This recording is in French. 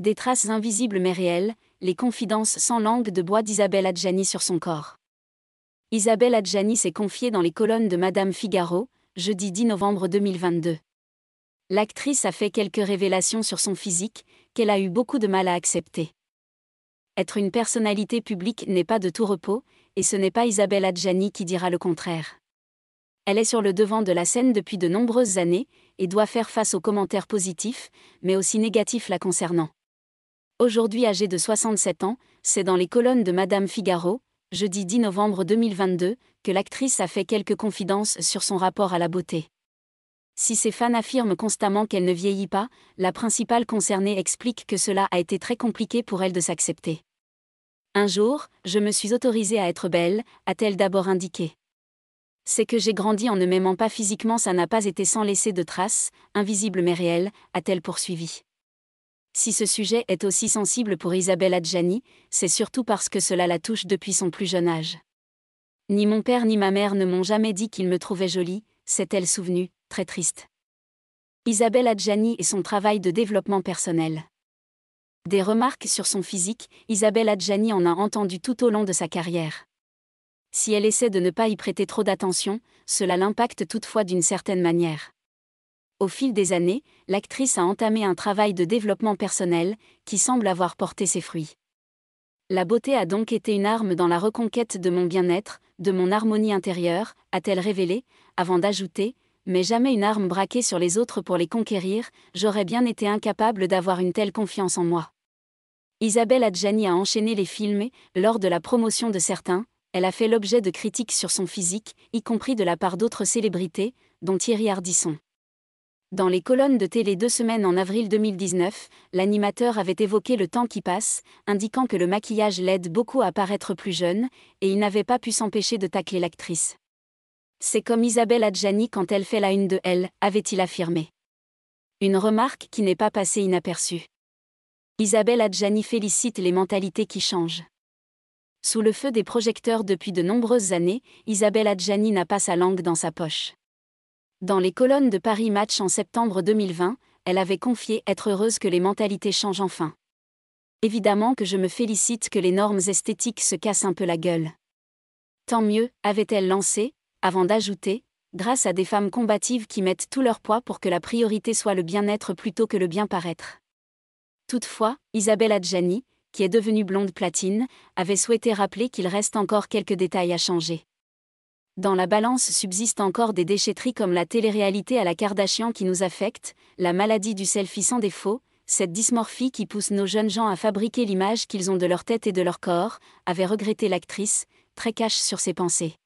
Des traces invisibles mais réelles, les confidences sans langue de bois d'Isabelle Adjani sur son corps. Isabelle Adjani s'est confiée dans les colonnes de Madame Figaro, jeudi 10 novembre 2022. L'actrice a fait quelques révélations sur son physique, qu'elle a eu beaucoup de mal à accepter. Être une personnalité publique n'est pas de tout repos, et ce n'est pas Isabelle Adjani qui dira le contraire. Elle est sur le devant de la scène depuis de nombreuses années, et doit faire face aux commentaires positifs, mais aussi négatifs la concernant aujourd'hui âgée de 67 ans, c'est dans les colonnes de Madame Figaro, jeudi 10 novembre 2022, que l'actrice a fait quelques confidences sur son rapport à la beauté. Si ses fans affirment constamment qu'elle ne vieillit pas, la principale concernée explique que cela a été très compliqué pour elle de s'accepter. Un jour, je me suis autorisée à être belle, a-t-elle d'abord indiqué. C'est que j'ai grandi en ne m'aimant pas physiquement, ça n'a pas été sans laisser de traces, invisibles mais réelles, a-t-elle poursuivi. Si ce sujet est aussi sensible pour Isabelle Adjani, c'est surtout parce que cela la touche depuis son plus jeune âge. Ni mon père ni ma mère ne m'ont jamais dit qu'ils me trouvaient jolie, s'est-elle souvenue, très triste. Isabelle Adjani et son travail de développement personnel. Des remarques sur son physique, Isabelle Adjani en a entendu tout au long de sa carrière. Si elle essaie de ne pas y prêter trop d'attention, cela l'impacte toutefois d'une certaine manière. Au fil des années, l'actrice a entamé un travail de développement personnel, qui semble avoir porté ses fruits. La beauté a donc été une arme dans la reconquête de mon bien-être, de mon harmonie intérieure, a-t-elle révélé, avant d'ajouter, mais jamais une arme braquée sur les autres pour les conquérir, j'aurais bien été incapable d'avoir une telle confiance en moi. Isabelle Adjani a enchaîné les films et, lors de la promotion de certains, elle a fait l'objet de critiques sur son physique, y compris de la part d'autres célébrités, dont Thierry Ardisson. Dans les colonnes de télé deux semaines en avril 2019, l'animateur avait évoqué le temps qui passe, indiquant que le maquillage l'aide beaucoup à paraître plus jeune, et il n'avait pas pu s'empêcher de tacler l'actrice. C'est comme Isabelle Adjani quand elle fait la une de elle, avait-il affirmé. Une remarque qui n'est pas passée inaperçue. Isabelle Adjani félicite les mentalités qui changent. Sous le feu des projecteurs depuis de nombreuses années, Isabelle Adjani n'a pas sa langue dans sa poche. Dans les colonnes de Paris Match en septembre 2020, elle avait confié être heureuse que les mentalités changent enfin. Évidemment que je me félicite que les normes esthétiques se cassent un peu la gueule. Tant mieux, avait-elle lancé, avant d'ajouter, grâce à des femmes combatives qui mettent tout leur poids pour que la priorité soit le bien-être plutôt que le bien-paraître. Toutefois, Isabelle Adjani, qui est devenue blonde platine, avait souhaité rappeler qu'il reste encore quelques détails à changer. Dans la balance subsistent encore des déchetteries comme la télé-réalité à la Kardashian qui nous affecte, la maladie du selfie sans défaut, cette dysmorphie qui pousse nos jeunes gens à fabriquer l'image qu'ils ont de leur tête et de leur corps, avait regretté l'actrice, très cache sur ses pensées.